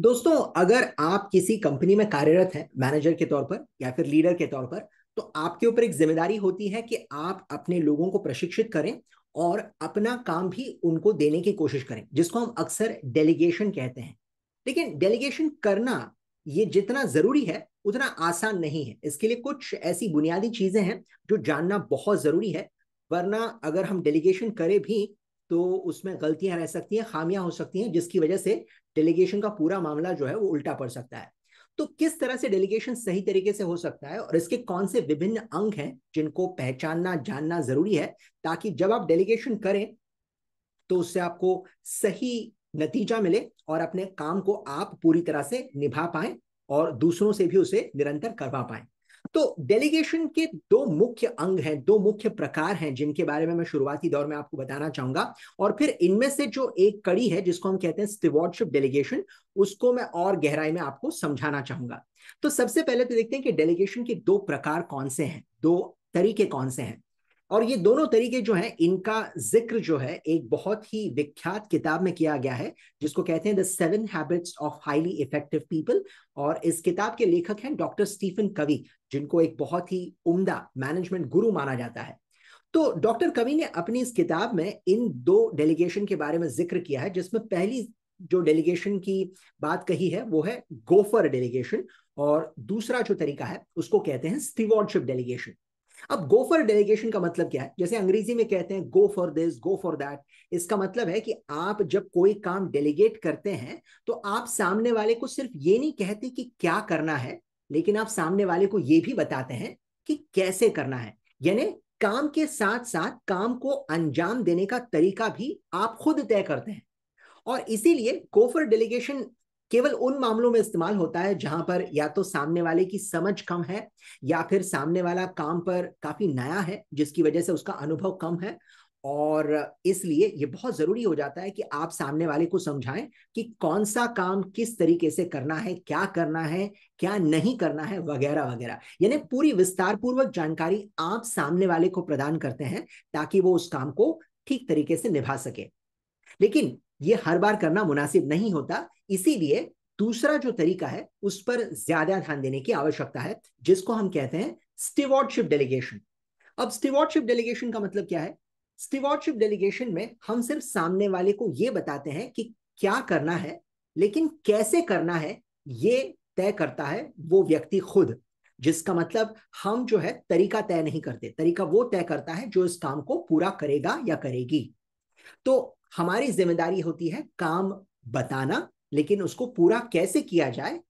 दोस्तों अगर आप किसी कंपनी में कार्यरत हैं मैनेजर के तौर पर या फिर लीडर के तौर पर तो आपके ऊपर एक जिम्मेदारी होती है कि आप अपने लोगों को प्रशिक्षित करें और अपना काम भी उनको देने की कोशिश करें जिसको हम अक्सर डेलीगेशन कहते हैं लेकिन डेलीगेशन करना ये जितना जरूरी है उतना आसान नहीं है इसके लिए कुछ ऐसी बुनियादी चीजें हैं जो जानना बहुत जरूरी है वरना अगर हम डेलीगेशन करें भी तो उसमें गलतियां रह सकती हैं खामियां हो सकती हैं जिसकी वजह से डेलीगेशन का पूरा मामला जो है वो उल्टा पड़ सकता है तो किस तरह से डेलीगेशन सही तरीके से हो सकता है और इसके कौन से विभिन्न अंग हैं जिनको पहचानना जानना जरूरी है ताकि जब आप डेलीगेशन करें तो उससे आपको सही नतीजा मिले और अपने काम को आप पूरी तरह से निभा पाएं और दूसरों से भी उसे निरंतर करवा पाएं तो डेलीगेशन के दो मुख्य अंग हैं दो मुख्य प्रकार हैं जिनके बारे में मैं शुरुआती दौर में आपको बताना चाहूंगा और फिर इनमें से जो एक कड़ी है जिसको हम कहते हैं स्टीवर्डशिप डेलीगेशन उसको मैं और गहराई में आपको समझाना चाहूंगा तो सबसे पहले तो देखते हैं कि डेलीगेशन के दो प्रकार कौन से हैं दो तरीके कौन से हैं और ये दोनों तरीके जो हैं इनका जिक्र जो है एक बहुत ही विख्यात किताब में किया गया है जिसको कहते हैं the seven habits of highly effective people और इस किताब के लेखक हैं डॉक्टर स्टीफन कवि जिनको एक बहुत ही उम्दा मैनेजमेंट गुरु माना जाता है तो डॉक्टर कवि ने अपनी इस किताब में इन दो डेलीगेशन के बारे में जिक्र किया है जिसमें पहली जो डेलीगेशन की बात कही है वो है गोफर डेलीगेशन और दूसरा जो तरीका है उसको कहते हैं स्टीवॉर्डशिप डेलीगेशन अब गो फॉर डेलीगेशन का मतलब क्या है जैसे अंग्रेजी में कहते हैं go for this go for that इसका मतलब है कि आप जब कोई काम डेलीगेट करते हैं तो आप सामने वाले को सिर्फ ये नहीं कहते कि क्या करना है लेकिन आप सामने वाले को ये भी बताते हैं कि कैसे करना है यानी काम के साथ साथ काम को अंजाम देने का तरीका भी आप खुद तय करते हैं और इसीलिए गो फॉर डेलीगेशन केवल उन मामलों में इस्तेमाल होता है जहां पर या तो सामने वाले की समझ कम है या फिर सामने वाला काम पर काफी नया है जिसकी वजह से उसका अनुभव कम है और इसलिए ये बहुत जरूरी हो जाता है कि आप सामने वाले को समझाएं कि कौन सा काम किस तरीके से करना है क्या करना है क्या नहीं करना है वगैरह वगैरह यानी पूरी विस्तार पूर्वक जानकारी आप सामने वाले को प्रदान करते हैं ताकि वो उस काम को ठीक तरीके से निभा सके लेकिन ये हर बार करना मुनासिब नहीं होता इसीलिए दूसरा जो तरीका है उस पर ज्यादा ध्यान देने की आवश्यकता है जिसको हम कहते हैं स्टीवॉर्डशिप डेलीगेशन अब स्टीवॉर्डशिप डेलीगेशन का मतलब क्या है स्टीवॉर्डशिप डेलीगेशन में हम सिर्फ सामने वाले को ये बताते हैं कि क्या करना है लेकिन कैसे करना है ये तय करता है वो व्यक्ति खुद जिसका मतलब हम जो है तरीका तय नहीं करते तरीका वो तय करता है जो इस काम को पूरा करेगा या करेगी तो हमारी जिम्मेदारी होती है काम बताना लेकिन उसको पूरा कैसे किया जाए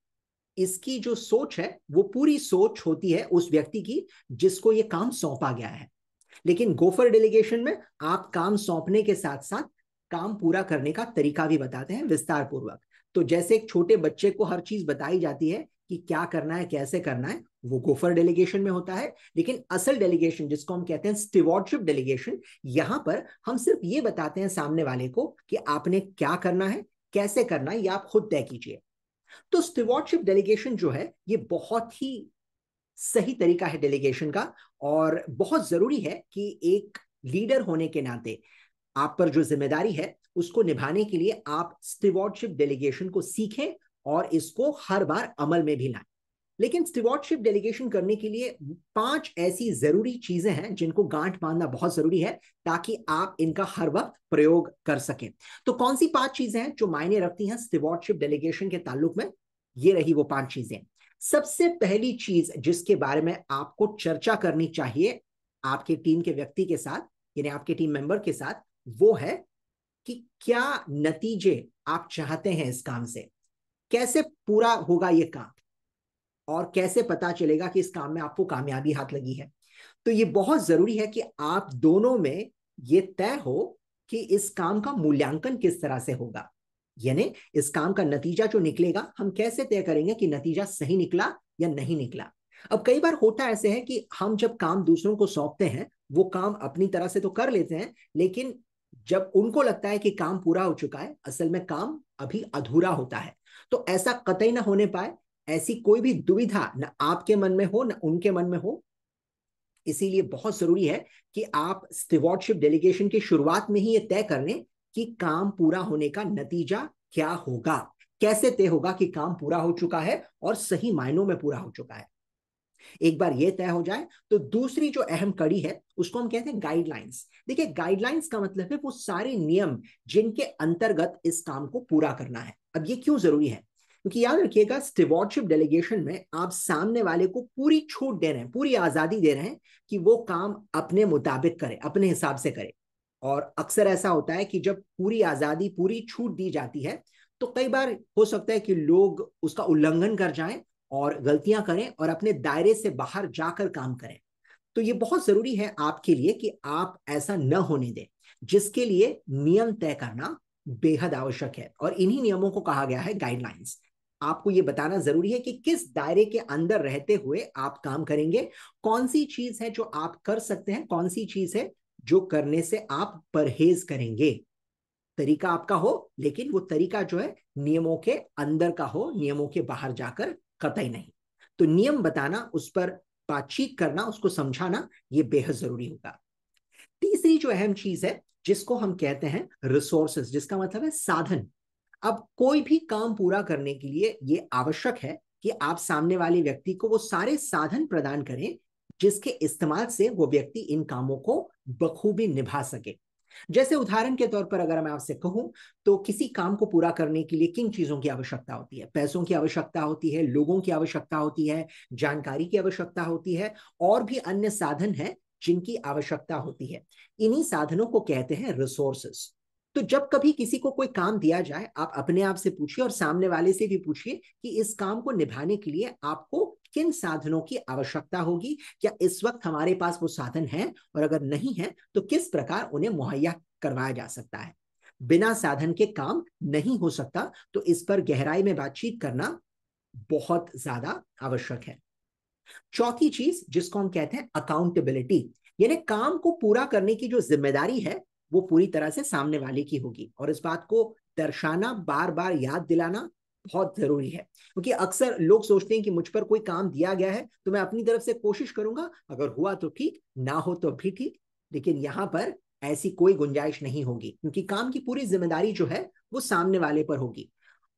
इसकी जो सोच है वो पूरी सोच होती है उस व्यक्ति की जिसको ये काम सौंपा गया है लेकिन गोफर डेलीगेशन में आप काम सौंपने के साथ साथ काम पूरा करने का तरीका भी बताते हैं विस्तार पूर्वक तो जैसे एक छोटे बच्चे को हर चीज बताई जाती है कि क्या करना है कैसे करना है वो गोफर डेलीगेशन में होता है लेकिन असल डेलीगेशन जिसको हम कहते हैं स्टिवॉर्डशिप डेलीगेशन यहां पर हम सिर्फ ये बताते हैं सामने वाले को कि आपने क्या करना है कैसे करना है ये आप खुद तय कीजिए तो स्टिवॉर्डशिप डेलीगेशन जो है ये बहुत ही सही तरीका है डेलीगेशन का और बहुत जरूरी है कि एक लीडर होने के नाते आप पर जो जिम्मेदारी है उसको निभाने के लिए आप स्टिवॉर्डशिप डेलीगेशन को सीखें और इसको हर बार अमल में भी लाएं लेकिन स्टिवॉर्डशिप डेलीगेशन करने के लिए पांच ऐसी जरूरी चीजें हैं जिनको गांठ बांधना बहुत जरूरी है ताकि आप इनका हर वक्त प्रयोग कर सकें तो कौन सी पांच चीजें हैं जो मायने रखती हैं स्टिवॉर्डशिप डेलीगेशन के ताल्लुक में ये रही वो पांच चीजें सबसे पहली चीज जिसके बारे में आपको चर्चा करनी चाहिए आपके टीम के व्यक्ति के साथ यानी आपके टीम मेंबर के साथ वो है कि क्या नतीजे आप चाहते हैं इस काम से कैसे पूरा होगा ये काम और कैसे पता चलेगा कि इस काम में आपको कामयाबी हाथ लगी है तो ये बहुत जरूरी है कि आप दोनों में ये तय हो कि इस काम का मूल्यांकन किस तरह से होगा यानी इस काम का नतीजा जो निकलेगा हम कैसे तय करेंगे कि नतीजा सही निकला या नहीं निकला अब कई बार होता ऐसे है कि हम जब काम दूसरों को सौंपते हैं वो काम अपनी तरह से तो कर लेते हैं लेकिन जब उनको लगता है कि काम पूरा हो चुका है असल में काम अभी अधूरा होता है तो ऐसा कतई ना होने पाए ऐसी कोई भी दुविधा न आपके मन में हो ना उनके मन में हो इसीलिए बहुत जरूरी है कि आप स्टिवॉर्डशिप डेलीगेशन की शुरुआत में ही ये तय कर लें कि काम पूरा होने का नतीजा क्या होगा कैसे तय होगा कि काम पूरा हो चुका है और सही मायनों में पूरा हो चुका है एक बार यह तय हो जाए तो दूसरी जो अहम कड़ी है उसको हम कहते हैं गाइडलाइंस देखिए गाइडलाइंस का मतलब है वो सारे नियम जिनके अंतर्गत इस काम को पूरा करना है अब ये क्यों जरूरी है क्योंकि याद रखिएगा स्टीवॉर्डशिप डेलीगेशन में आप सामने वाले को पूरी छूट दे रहे हैं पूरी आजादी दे रहे हैं कि वो काम अपने मुताबिक करे अपने हिसाब से करे और अक्सर ऐसा होता है कि जब पूरी आजादी पूरी छूट दी जाती है तो कई बार हो सकता है कि लोग उसका उल्लंघन कर जाएं और गलतियां करें और अपने दायरे से बाहर जाकर काम करें तो ये बहुत जरूरी है आपके लिए कि आप ऐसा न होने दें जिसके लिए नियम तय करना बेहद आवश्यक है और इन्हीं नियमों को कहा गया है गाइडलाइंस आपको ये बताना जरूरी है कि किस दायरे के अंदर रहते हुए आप काम करेंगे कौन सी चीज है जो आप कर सकते हैं कौन सी चीज है जो करने से आप परहेज करेंगे तरीका आपका हो लेकिन वो तरीका जो है नियमों के अंदर का हो नियमों के बाहर जाकर कतई नहीं तो नियम बताना उस पर बातचीत करना उसको समझाना ये बेहद जरूरी होगा तीसरी जो अहम चीज है जिसको हम कहते हैं रिसोर्सेस जिसका मतलब है साधन अब कोई भी काम पूरा करने के लिए ये आवश्यक है कि आप सामने वाले व्यक्ति को वो सारे साधन प्रदान करें जिसके इस्तेमाल से वो व्यक्ति इन कामों को बखूबी निभा सके जैसे उदाहरण के तौर पर अगर मैं आपसे कहूं तो किसी काम को पूरा करने के लिए किन चीजों की आवश्यकता होती है पैसों की आवश्यकता होती है लोगों की आवश्यकता होती है जानकारी की आवश्यकता होती है और भी अन्य साधन है जिनकी आवश्यकता होती है इन्हीं साधनों को कहते हैं रिसोर्सेस तो जब कभी किसी को कोई काम दिया जाए आप अपने आप से पूछिए और सामने वाले से भी पूछिए कि इस काम को निभाने के लिए आपको किन साधनों की आवश्यकता होगी क्या इस वक्त हमारे पास वो साधन है और अगर नहीं है तो किस प्रकार उन्हें मुहैया करवाया जा सकता है बिना साधन के काम नहीं हो सकता तो इस पर गहराई में बातचीत करना बहुत ज्यादा आवश्यक है चौथी चीज जिसको हम कहते हैं अकाउंटेबिलिटी यानी काम को पूरा करने की जो जिम्मेदारी है वो पूरी तरह से सामने वाले की होगी और इस बात को दर्शाना बार बार याद दिलाना बहुत जरूरी है क्योंकि अक्सर लोग सोचते हैं कि मुझ पर कोई काम दिया गया है तो मैं अपनी तरफ से कोशिश करूंगा अगर हुआ तो ठीक ना हो तो भी ठीक लेकिन यहाँ पर ऐसी कोई गुंजाइश नहीं होगी क्योंकि काम की पूरी जिम्मेदारी जो है वो सामने वाले पर होगी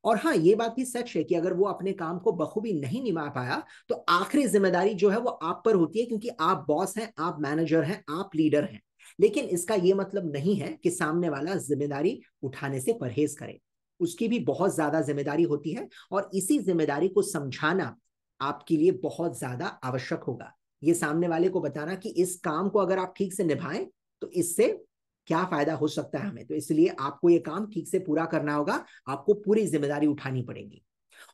और हाँ ये बात भी सच है कि अगर वो अपने काम को बखूबी नहीं निभा पाया तो आखिरी जिम्मेदारी जो है वो आप पर होती है क्योंकि आप बॉस हैं आप मैनेजर हैं आप लीडर हैं लेकिन इसका ये मतलब नहीं है कि सामने वाला जिम्मेदारी उठाने से परहेज करे उसकी भी बहुत ज्यादा जिम्मेदारी होती है और इसी जिम्मेदारी को समझाना आपके लिए बहुत ज्यादा आवश्यक होगा ये सामने वाले को बताना कि इस काम को अगर आप ठीक से निभाएं तो इससे क्या फायदा हो सकता है हमें तो इसलिए आपको ये काम ठीक से पूरा करना होगा आपको पूरी जिम्मेदारी उठानी पड़ेगी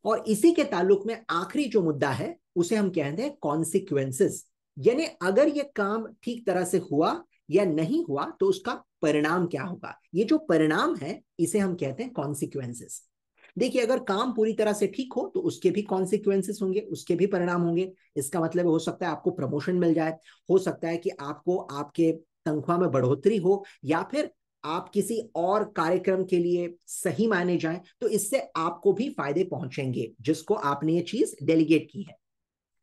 और इसी के ताल्लुक में आखिरी जो मुद्दा है उसे हम कहते हैं कॉन्सिक्वेंसेस यानी अगर ये काम ठीक तरह से हुआ या नहीं हुआ तो उसका परिणाम क्या होगा ये जो परिणाम है इसे हम कहते हैं कॉन्सिक्वेंसेस देखिए अगर काम पूरी तरह से ठीक हो तो उसके भी कॉन्सिक्वेंसेस होंगे उसके भी परिणाम होंगे इसका मतलब हो सकता है आपको प्रमोशन मिल जाए हो सकता है कि आपको आपके तनख्वाह में बढ़ोतरी हो या फिर आप किसी और कार्यक्रम के लिए सही माने जाएं तो इससे आपको भी फायदे पहुंचेंगे जिसको आपने ये चीज डेलीगेट की है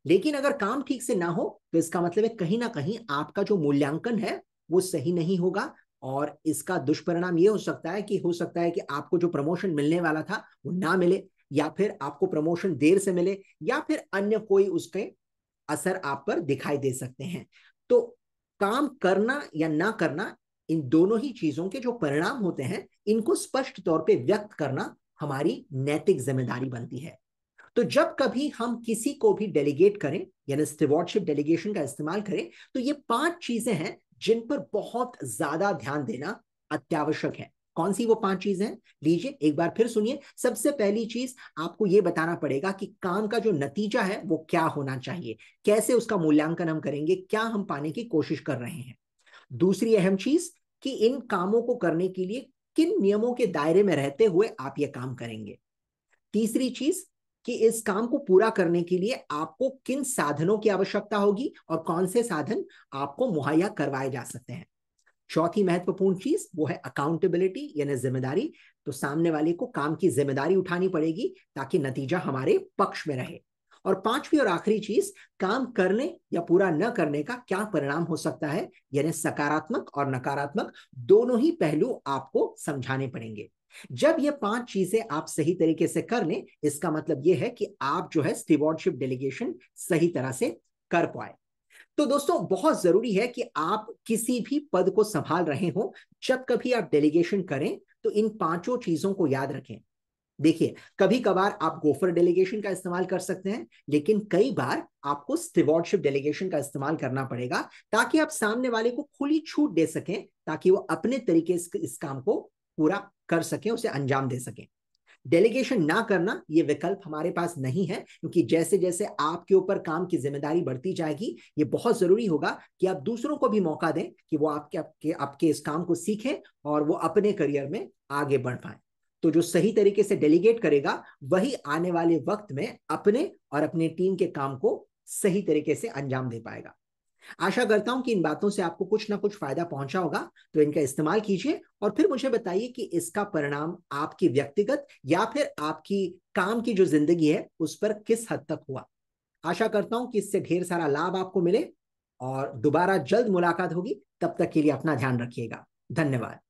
लेकिन अगर काम ठीक से ना हो तो इसका मतलब है कहीं ना कहीं आपका जो मूल्यांकन है वो सही नहीं होगा और इसका दुष्परिणाम ये हो सकता है कि हो सकता है कि आपको जो प्रमोशन मिलने वाला था वो ना मिले या फिर आपको प्रमोशन देर से मिले या फिर अन्य कोई उसके असर आप पर दिखाई दे सकते हैं तो काम करना या ना करना इन दोनों ही चीजों के जो परिणाम होते हैं इनको स्पष्ट तौर पे व्यक्त करना हमारी नैतिक जिम्मेदारी बनती है तो जब कभी हम किसी को भी डेलीगेट करें यानी स्टिवॉर्डशिप डेलीगेशन का इस्तेमाल करें तो ये पांच चीजें हैं जिन पर बहुत ज्यादा ध्यान देना अत्यावश्यक है कौन सी वो पांच चीजें हैं लीजिए एक बार फिर सुनिए सबसे पहली चीज आपको ये बताना पड़ेगा कि काम का जो नतीजा है वो क्या होना चाहिए कैसे उसका मूल्यांकन हम करेंगे क्या हम पाने की कोशिश कर रहे हैं दूसरी अहम चीज कि इन कामों को करने के लिए किन नियमों के दायरे में रहते हुए आप ये काम करेंगे तीसरी चीज कि इस काम को पूरा करने के लिए आपको किन साधनों की आवश्यकता होगी और कौन से साधन आपको मुहैया करवाए जा सकते हैं चौथी महत्वपूर्ण चीज वो है अकाउंटेबिलिटी यानी जिम्मेदारी तो सामने वाले को काम की जिम्मेदारी उठानी पड़ेगी ताकि नतीजा हमारे पक्ष में रहे और पांचवी और आखिरी चीज काम करने या पूरा न करने का क्या परिणाम हो सकता है यानी सकारात्मक और नकारात्मक दोनों ही पहलू आपको समझाने पड़ेंगे जब ये पांच चीजें आप सही तरीके से कर लें इसका मतलब यह है कि आप जो है स्टीवॉर्डशिप डेलीगेशन सही तरह से कर पाए तो दोस्तों बहुत जरूरी है कि आप किसी भी पद को संभाल रहे हो जब कभी आप डेलीगेशन करें तो इन पांचों चीजों को याद रखें देखिए कभी कभार आप गोफर डेलीगेशन का इस्तेमाल कर सकते हैं लेकिन कई बार आपको स्टिवॉर्डशिप डेलीगेशन का इस्तेमाल करना पड़ेगा ताकि आप सामने वाले को खुली छूट दे सकें ताकि वो अपने तरीके से इस काम को पूरा कर सके उसे अंजाम दे सके डेलीगेशन ना करना ये विकल्प हमारे पास नहीं है क्योंकि जैसे जैसे आपके ऊपर काम की जिम्मेदारी बढ़ती जाएगी ये बहुत जरूरी होगा कि आप दूसरों को भी मौका दें कि वो आपके आपके आपके इस काम को सीखें और वो अपने करियर में आगे बढ़ पाए तो जो सही तरीके से डेलीगेट करेगा वही आने वाले वक्त में अपने और अपने टीम के काम को सही तरीके से अंजाम दे पाएगा आशा करता हूं कि इन बातों से आपको कुछ ना कुछ फायदा पहुंचा होगा तो इनका इस्तेमाल कीजिए और फिर मुझे बताइए कि इसका परिणाम आपकी व्यक्तिगत या फिर आपकी काम की जो जिंदगी है उस पर किस हद तक हुआ आशा करता हूं कि इससे ढेर सारा लाभ आपको मिले और दोबारा जल्द मुलाकात होगी तब तक के लिए अपना ध्यान रखिएगा धन्यवाद